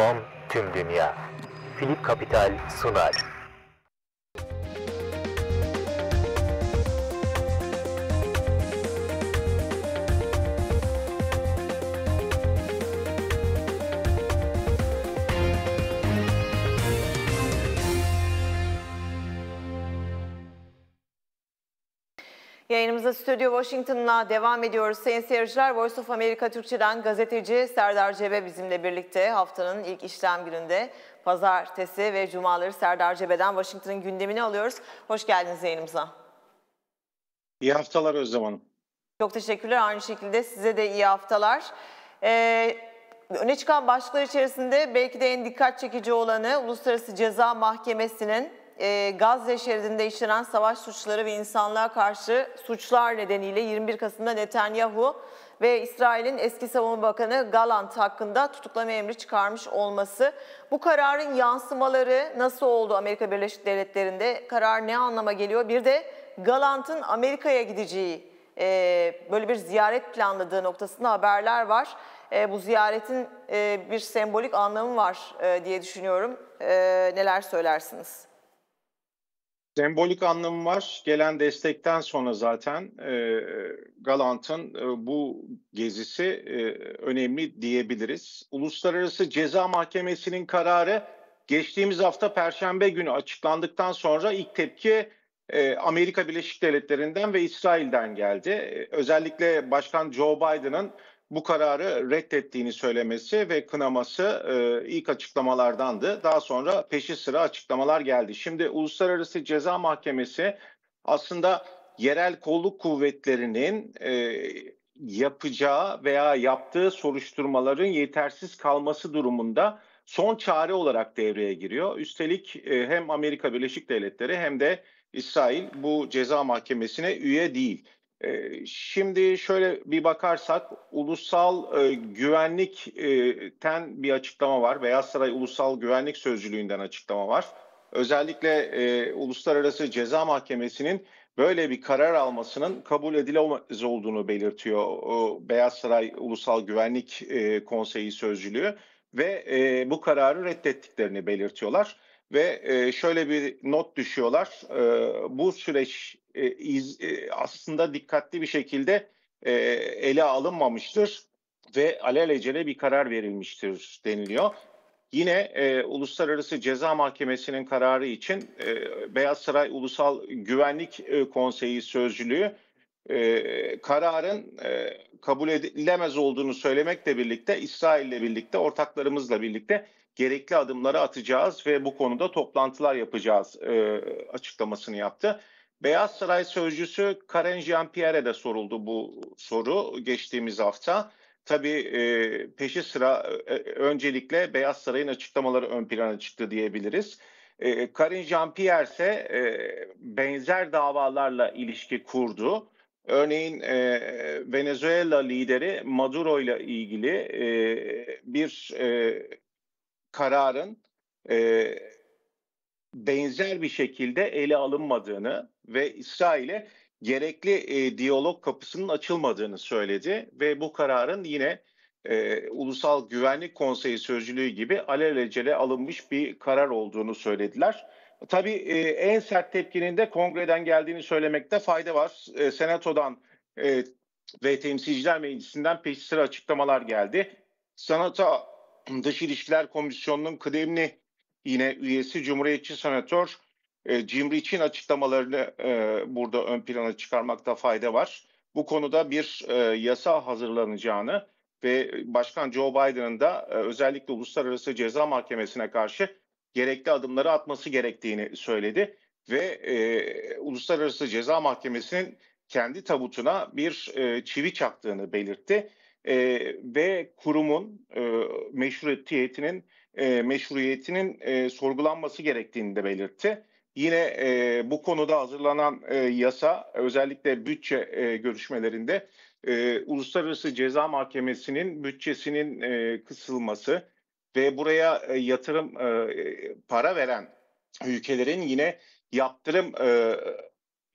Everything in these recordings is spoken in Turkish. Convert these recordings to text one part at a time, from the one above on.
Filip.com Tüm Dünya Filip Kapital sunar. yayınımıza Stüdyo Washington'la devam ediyoruz. Sayın seyirciler, Voice of America Türkçe'den gazeteci Serdar Cebe bizimle birlikte haftanın ilk işlem gününde pazartesi ve cumaları Serdar Cebe'den Washington'ın gündemini alıyoruz. Hoş geldiniz yayınımıza. İyi haftalar Özlem Hanım. Çok teşekkürler. Aynı şekilde size de iyi haftalar. Ee, öne çıkan başlıklar içerisinde belki de en dikkat çekici olanı Uluslararası Ceza Mahkemesi'nin e, Gazze şeridinde işlenen savaş suçları ve insanlığa karşı suçlar nedeniyle 21 Kasım'da Netanyahu ve İsrail'in eski savunma bakanı Galant hakkında tutuklama emri çıkarmış olması. Bu kararın yansımaları nasıl oldu Amerika Birleşik Devletleri'nde? Karar ne anlama geliyor? Bir de Galant'ın Amerika'ya gideceği e, böyle bir ziyaret planladığı noktasında haberler var. E, bu ziyaretin e, bir sembolik anlamı var e, diye düşünüyorum. E, neler söylersiniz? Sembolik anlamı var. Gelen destekten sonra zaten e, Galant'ın e, bu gezisi e, önemli diyebiliriz. Uluslararası Ceza Mahkemesi'nin kararı geçtiğimiz hafta Perşembe günü açıklandıktan sonra ilk tepki e, Amerika Birleşik Devletleri'nden ve İsrail'den geldi. E, özellikle Başkan Joe Biden'ın bu kararı reddettiğini söylemesi ve kınaması e, ilk açıklamalardandı. Daha sonra peşi sıra açıklamalar geldi. Şimdi Uluslararası Ceza Mahkemesi aslında yerel kolluk kuvvetlerinin e, yapacağı veya yaptığı soruşturmaların yetersiz kalması durumunda son çare olarak devreye giriyor. Üstelik e, hem Amerika Birleşik Devletleri hem de İsrail bu ceza mahkemesine üye değil. Ee, şimdi şöyle bir bakarsak ulusal e, güvenlikten e, bir açıklama var. Beyaz Saray Ulusal Güvenlik Sözcülüğü'nden açıklama var. Özellikle e, Uluslararası Ceza Mahkemesi'nin böyle bir karar almasının kabul edilemez olduğunu belirtiyor o Beyaz Saray Ulusal Güvenlik e, Konseyi Sözcülüğü ve e, bu kararı reddettiklerini belirtiyorlar ve e, şöyle bir not düşüyorlar. E, bu süreç e, iz, e, aslında dikkatli bir şekilde e, ele alınmamıştır ve alelacele bir karar verilmiştir deniliyor. Yine e, Uluslararası Ceza Mahkemesi'nin kararı için e, Beyaz Saray Ulusal Güvenlik e, Konseyi Sözcülüğü e, kararın e, kabul edilemez olduğunu söylemekle birlikte İsrail'le birlikte ortaklarımızla birlikte gerekli adımları atacağız ve bu konuda toplantılar yapacağız e, açıklamasını yaptı. Beyaz Saray Sözcüsü Karen Jean-Pierre'e de soruldu bu soru geçtiğimiz hafta. Tabii e, peşi sıra e, öncelikle Beyaz Saray'ın açıklamaları ön plana çıktı diyebiliriz. E, Karin Jean-Pierre ise e, benzer davalarla ilişki kurdu. Örneğin Venezuela lideri Maduro ile ilgili bir kararın benzer bir şekilde ele alınmadığını ve İsrail'e gerekli e, diyalog kapısının açılmadığını söyledi ve bu kararın yine e, Ulusal Güvenlik Konseyi sözcülüğü gibi alelacele alınmış bir karar olduğunu söylediler. Tabii e, en sert tepkinin de kongreden geldiğini söylemekte fayda var. E, Senato'dan e, ve Temsilciler Meclisi'nden peş sıra açıklamalar geldi. Sanata Dış İlişkiler Komisyonu'nun kıdemli yine üyesi Cumhuriyetçi Senatör e, Cimriç'in açıklamalarını e, burada ön plana çıkarmakta fayda var. Bu konuda bir e, yasa hazırlanacağını ve Başkan Joe Biden'ın da e, özellikle Uluslararası Ceza Mahkemesi'ne karşı gerekli adımları atması gerektiğini söyledi ve e, Uluslararası Ceza Mahkemesi'nin kendi tabutuna bir e, çivi çaktığını belirtti e, ve kurumun e, meşruiyetinin e, meşruiyetinin e, sorgulanması gerektiğini de belirtti. Yine e, bu konuda hazırlanan e, yasa özellikle bütçe e, görüşmelerinde e, Uluslararası Ceza Mahkemesi'nin bütçesinin e, kısılması ve buraya e, yatırım e, para veren ülkelerin yine yaptırım e,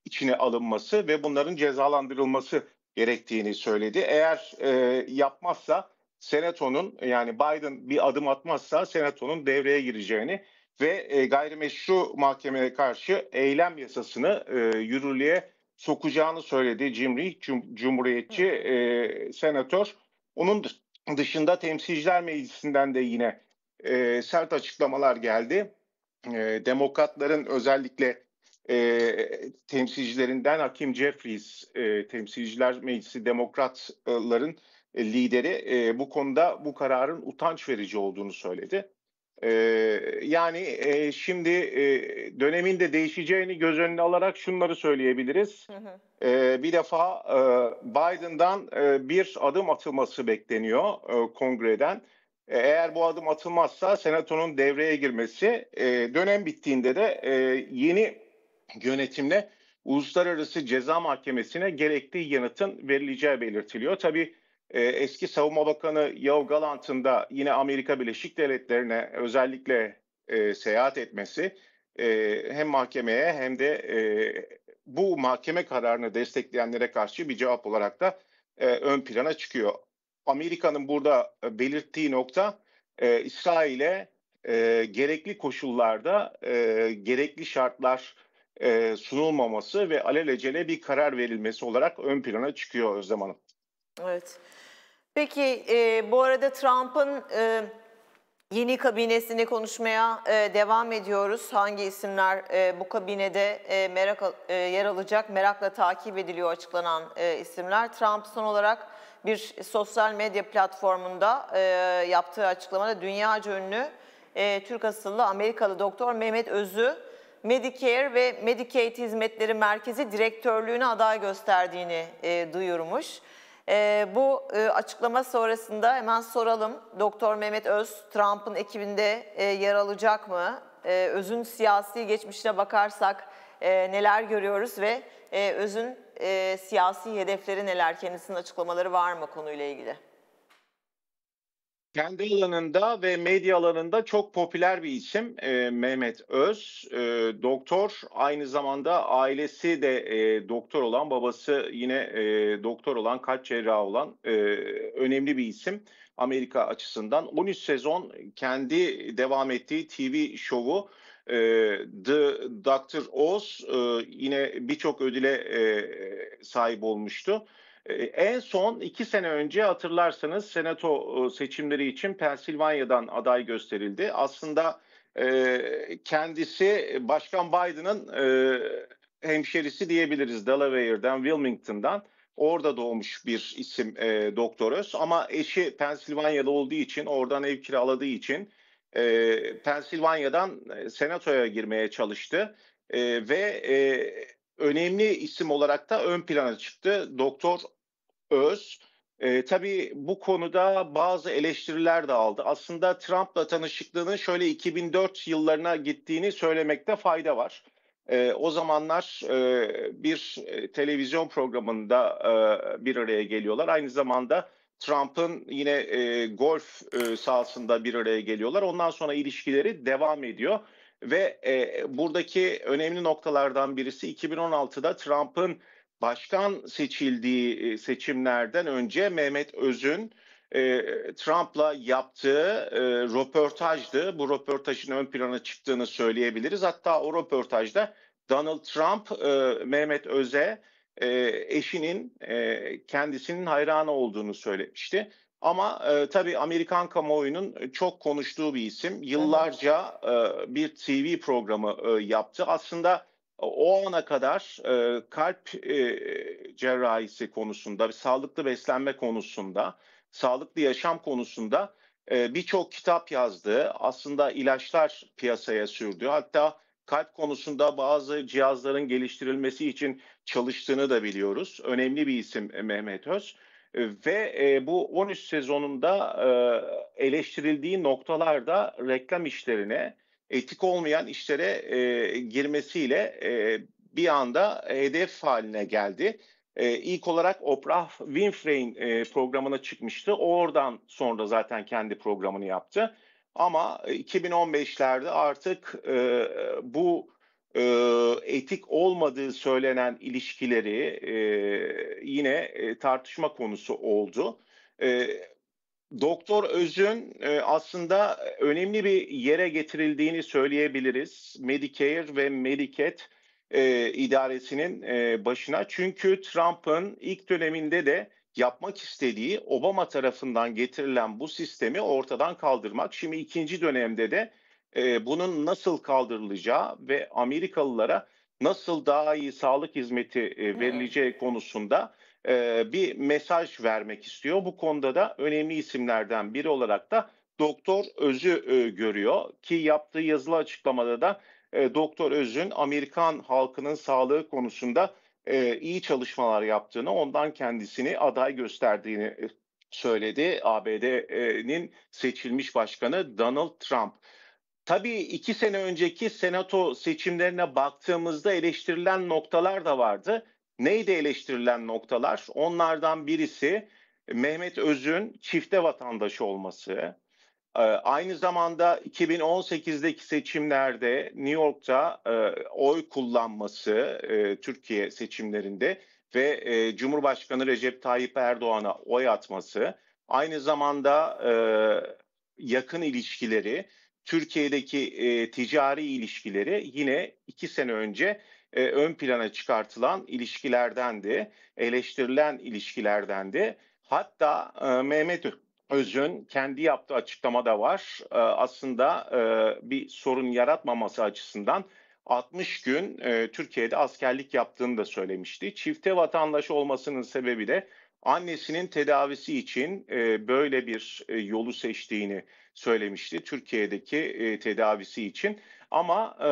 içine alınması ve bunların cezalandırılması gerektiğini söyledi. Eğer e, yapmazsa Senato'nun yani Biden bir adım atmazsa Senato'nun devreye gireceğini ve e, gayrimeşru mahkemeye karşı eylem yasasını e, yürürlüğe sokacağını söyledi Jim Reed, cum, Cumhuriyetçi e, senatör. Onun dışında Temsilciler Meclisi'nden de yine e, sert açıklamalar geldi. E, demokratların özellikle e, temsilcilerinden Hakim Jeffries, e, temsilciler meclisi demokratların e, lideri e, bu konuda bu kararın utanç verici olduğunu söyledi. E, yani e, şimdi e, dönemin de değişeceğini göz önüne alarak şunları söyleyebiliriz. E, bir defa e, Biden'dan e, bir adım atılması bekleniyor e, kongreden. E, eğer bu adım atılmazsa senatonun devreye girmesi e, dönem bittiğinde de e, yeni yönetimle Uluslararası Ceza Mahkemesi'ne gerekli yanıtın verileceği belirtiliyor. Tabi e, eski Savunma Bakanı Yav Galant'ın da yine Amerika Birleşik Devletleri'ne özellikle e, seyahat etmesi e, hem mahkemeye hem de e, bu mahkeme kararını destekleyenlere karşı bir cevap olarak da e, ön plana çıkıyor. Amerika'nın burada belirttiği nokta e, İsrail'e e, gerekli koşullarda e, gerekli şartlar e, sunulmaması ve alelacele bir karar verilmesi olarak ön plana çıkıyor Özlem Hanım. Evet. Peki e, bu arada Trump'ın e, yeni kabinesini konuşmaya e, devam ediyoruz. Hangi isimler e, bu kabinede e, merak e, yer alacak? Merakla takip ediliyor açıklanan e, isimler. Trump son olarak bir sosyal medya platformunda e, yaptığı açıklamada dünyaca ünlü e, Türk asıllı Amerikalı doktor Mehmet Öz'ü Medicare ve Medicaid Hizmetleri Merkezi Direktörlüğü'ne aday gösterdiğini e, duyurmuş. E, bu e, açıklama sonrasında hemen soralım. Doktor Mehmet Öz, Trump'ın ekibinde e, yer alacak mı? E, Öz'ün siyasi geçmişine bakarsak e, neler görüyoruz ve e, Öz'ün e, siyasi hedefleri neler? Kendisinin açıklamaları var mı konuyla ilgili? Kendi alanında ve medya alanında çok popüler bir isim e, Mehmet Öz. E, doktor aynı zamanda ailesi de e, doktor olan babası yine e, doktor olan kalp cerrahı olan e, önemli bir isim Amerika açısından. 13 sezon kendi devam ettiği TV şovu e, The Doctor Oz e, yine birçok ödüle e, sahip olmuştu. Ee, en son iki sene önce hatırlarsanız senato e, seçimleri için Pensilvanya'dan aday gösterildi. Aslında e, kendisi Başkan Biden'ın e, hemşerisi diyebiliriz Delaware'den, Wilmington'dan. Orada doğmuş bir isim e, doktoröz ama eşi Pensilvanya'da olduğu için oradan ev kiraladığı için e, Pensilvanya'dan senatoya girmeye çalıştı e, ve e, önemli isim olarak da ön plana çıktı. Doktor Öz. E, tabii bu konuda bazı eleştiriler de aldı. Aslında Trump'la tanışıklığının şöyle 2004 yıllarına gittiğini söylemekte fayda var. E, o zamanlar e, bir e, televizyon programında e, bir araya geliyorlar. Aynı zamanda Trump'ın yine e, golf e, sahasında bir araya geliyorlar. Ondan sonra ilişkileri devam ediyor. Ve e, buradaki önemli noktalardan birisi 2016'da Trump'ın başkan seçildiği e, seçimlerden önce Mehmet Öz'ün e, Trump'la yaptığı e, röportajdı. Bu röportajın ön plana çıktığını söyleyebiliriz. Hatta o röportajda Donald Trump e, Mehmet Öz'e e, eşinin e, kendisinin hayranı olduğunu söylemişti. Ama e, tabii Amerikan kamuoyunun e, çok konuştuğu bir isim. Yıllarca e, bir TV programı e, yaptı. Aslında e, o ana kadar e, kalp e, cerrahisi konusunda, sağlıklı beslenme konusunda, sağlıklı yaşam konusunda e, birçok kitap yazdı. Aslında ilaçlar piyasaya sürdü. Hatta kalp konusunda bazı cihazların geliştirilmesi için çalıştığını da biliyoruz. Önemli bir isim e, Mehmet Öz. Ee, ve e, bu 13 sezonunda e, eleştirildiği noktalarda reklam işlerine, etik olmayan işlere e, girmesiyle e, bir anda hedef haline geldi. E, ee, olarak Oprah Winfrey e, programına çıkmıştı. Oradan sonra zaten kendi programını yaptı. Ama 2015'lerde e, artık e, bu e, etik olmadığı söylenen ilişkileri e, yine e, tartışma konusu oldu. Doktor Öz'ün aslında önemli bir yere getirildiğini söyleyebiliriz. Medicare ve Medicaid idaresinin başına. Çünkü Trump'ın ilk döneminde de yapmak istediği Obama tarafından getirilen bu sistemi ortadan kaldırmak. Şimdi ikinci dönemde de e, bunun nasıl kaldırılacağı ve Amerikalılara nasıl daha iyi sağlık hizmeti e, verileceği hmm. konusunda e, bir mesaj vermek istiyor. Bu konuda da önemli isimlerden biri olarak da Doktor Öz'ü e, görüyor ki yaptığı yazılı açıklamada da e, Doktor Öz'ün Amerikan halkının sağlığı konusunda e, iyi çalışmalar yaptığını, ondan kendisini aday gösterdiğini e, söyledi ABD'nin seçilmiş başkanı Donald Trump. Tabii iki sene önceki senato seçimlerine baktığımızda eleştirilen noktalar da vardı. Neydi eleştirilen noktalar? Onlardan birisi Mehmet Öz'ün çifte vatandaşı olması. Ee, aynı zamanda 2018'deki seçimlerde New York'ta e, oy kullanması e, Türkiye seçimlerinde ve e, Cumhurbaşkanı Recep Tayyip Erdoğan'a oy atması. Aynı zamanda yakın ilişkileri Türkiye'deki e, ticari ilişkileri yine iki sene önce e, ön plana çıkartılan ilişkilerdendi, eleştirilen ilişkilerdendi. Hatta e, Mehmet Öz'ün kendi yaptığı açıklamada var. E, aslında e, bir sorun yaratmaması açısından 60 gün e, Türkiye'de askerlik yaptığını da söylemişti. Çifte vatandaş olmasının sebebi de annesinin tedavisi için e, böyle bir e, yolu seçtiğini söylemişti Türkiye'deki e, tedavisi için. Ama e,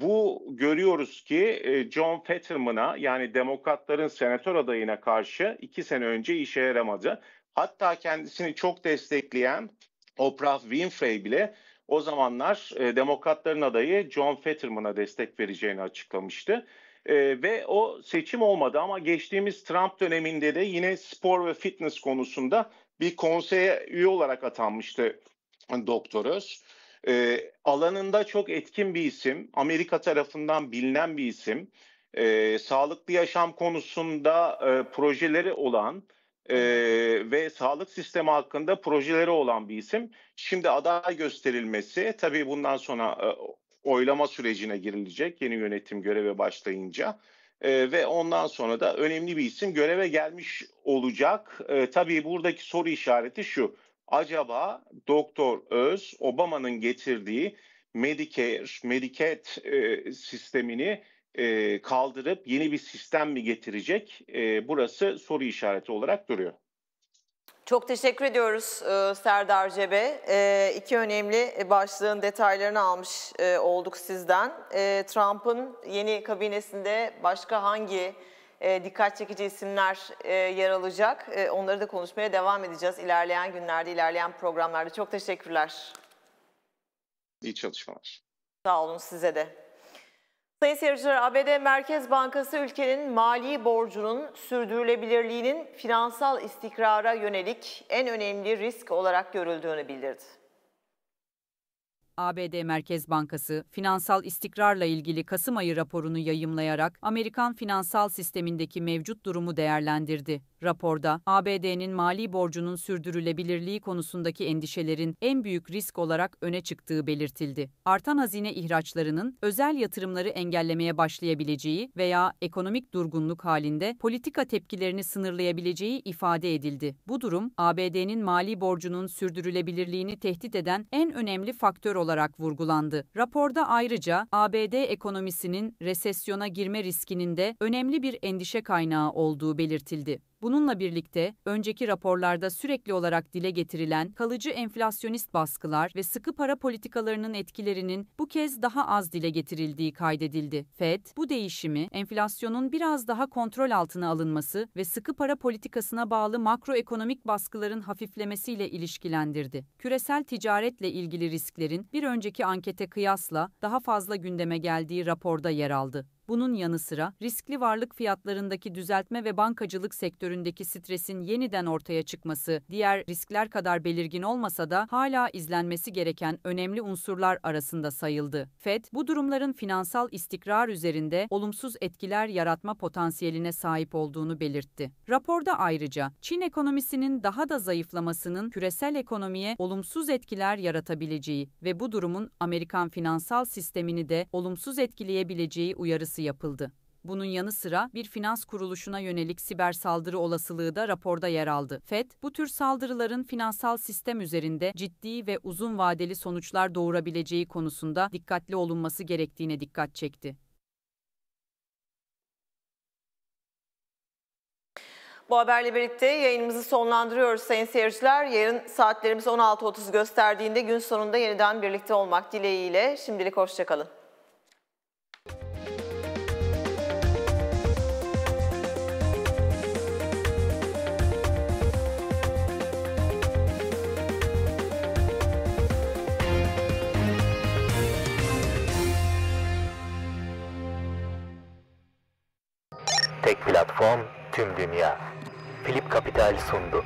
bu görüyoruz ki e, John Fetterman'a yani demokratların senatör adayına karşı iki sene önce işe yaramadı. Hatta kendisini çok destekleyen Oprah Winfrey bile o zamanlar e, demokratların adayı John Fetterman'a destek vereceğini açıklamıştı. E, ve o seçim olmadı ama geçtiğimiz Trump döneminde de yine spor ve fitness konusunda bir konseye üye olarak atanmıştı Doktor Öz. E, ee, alanında çok etkin bir isim, Amerika tarafından bilinen bir isim, e, sağlıklı yaşam konusunda e, projeleri olan e, ve sağlık sistemi hakkında projeleri olan bir isim. Şimdi aday gösterilmesi, tabii bundan sonra e, oylama sürecine girilecek yeni yönetim göreve başlayınca. E, ve ondan sonra da önemli bir isim göreve gelmiş olacak. E, tabii buradaki soru işareti şu. Acaba Doktor Öz Obama'nın getirdiği Medicare, Medicaid e, sistemini e, kaldırıp yeni bir sistem mi getirecek? E, burası soru işareti olarak duruyor. Çok teşekkür ediyoruz e, Serdar Cebe. E, iki önemli başlığın detaylarını almış e, olduk sizden. Trump'ın yeni kabinesinde başka hangi dikkat çekici isimler yer alacak? onları da konuşmaya devam edeceğiz ilerleyen günlerde, ilerleyen programlarda. Çok teşekkürler. İyi çalışmalar. Sağ olun size de. Sayın seyirciler, ABD Merkez Bankası ülkenin mali borcunun sürdürülebilirliğinin finansal istikrara yönelik en önemli risk olarak görüldüğünü bildirdi. ABD Merkez Bankası finansal istikrarla ilgili Kasım ayı raporunu yayımlayarak Amerikan finansal sistemindeki mevcut durumu değerlendirdi. Raporda ABD'nin mali borcunun sürdürülebilirliği konusundaki endişelerin en büyük risk olarak öne çıktığı belirtildi. Artan hazine ihraçlarının özel yatırımları engellemeye başlayabileceği veya ekonomik durgunluk halinde politika tepkilerini sınırlayabileceği ifade edildi. Bu durum ABD'nin mali borcunun sürdürülebilirliğini tehdit eden en önemli faktör olarak olarak vurgulandı. Raporda ayrıca ABD ekonomisinin resesyona girme riskinin de önemli bir endişe kaynağı olduğu belirtildi. Bununla birlikte önceki raporlarda sürekli olarak dile getirilen kalıcı enflasyonist baskılar ve sıkı para politikalarının etkilerinin bu kez daha az dile getirildiği kaydedildi. Fed bu değişimi enflasyonun biraz daha kontrol altına alınması ve sıkı para politikasına bağlı makroekonomik baskıların hafiflemesiyle ilişkilendirdi. Küresel ticaretle ilgili risklerin bir önceki ankete kıyasla daha fazla gündeme geldiği raporda yer aldı. Bunun yanı sıra riskli varlık fiyatlarındaki düzeltme ve bankacılık sektöründeki stresin yeniden ortaya çıkması diğer riskler kadar belirgin olmasa da hala izlenmesi gereken önemli unsurlar arasında sayıldı. Fed bu durumların finansal istikrar üzerinde olumsuz etkiler yaratma potansiyeline sahip olduğunu belirtti. Raporda ayrıca Çin ekonomisinin daha da zayıflamasının küresel ekonomiye olumsuz etkiler yaratabileceği ve bu durumun Amerikan finansal sistemini de olumsuz etkileyebileceği uyarısı çalışması yapıldı. Bunun yanı sıra bir finans kuruluşuna yönelik siber saldırı olasılığı da raporda yer aldı. FED, bu tür saldırıların finansal sistem üzerinde ciddi ve uzun vadeli sonuçlar doğurabileceği konusunda dikkatli olunması gerektiğine dikkat çekti. Bu haberle birlikte yayınımızı sonlandırıyoruz sayın seyirciler. Yarın saatlerimiz 16.30 gösterdiğinde gün sonunda yeniden birlikte olmak dileğiyle. Şimdilik hoşçakalın. Platform tüm dünya. Philip Kapital sundu.